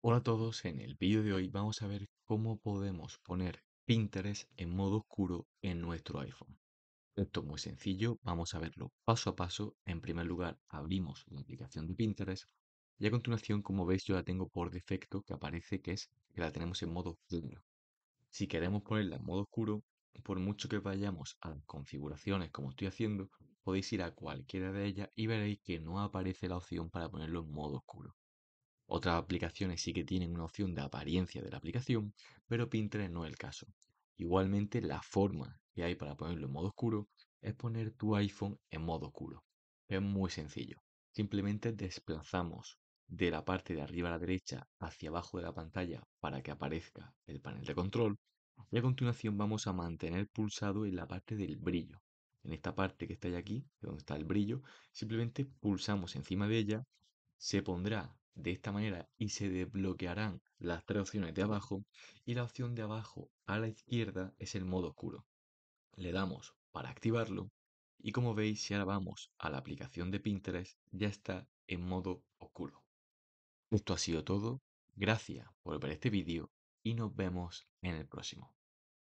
Hola a todos, en el vídeo de hoy vamos a ver cómo podemos poner Pinterest en modo oscuro en nuestro iPhone. Esto es muy sencillo, vamos a verlo paso a paso. En primer lugar abrimos la aplicación de Pinterest y a continuación como veis yo la tengo por defecto que aparece que es que la tenemos en modo oscuro. Si queremos ponerla en modo oscuro, por mucho que vayamos a configuraciones como estoy haciendo, podéis ir a cualquiera de ellas y veréis que no aparece la opción para ponerlo en modo oscuro. Otras aplicaciones sí que tienen una opción de apariencia de la aplicación, pero Pinterest no es el caso. Igualmente, la forma que hay para ponerlo en modo oscuro es poner tu iPhone en modo oscuro. Es muy sencillo. Simplemente desplazamos de la parte de arriba a la derecha hacia abajo de la pantalla para que aparezca el panel de control y a continuación vamos a mantener pulsado en la parte del brillo. En esta parte que está aquí, donde está el brillo, simplemente pulsamos encima de ella, se pondrá de esta manera y se desbloquearán las tres opciones de abajo y la opción de abajo a la izquierda es el modo oscuro. Le damos para activarlo y como veis si ahora vamos a la aplicación de Pinterest ya está en modo oscuro. Esto ha sido todo, gracias por ver este vídeo y nos vemos en el próximo.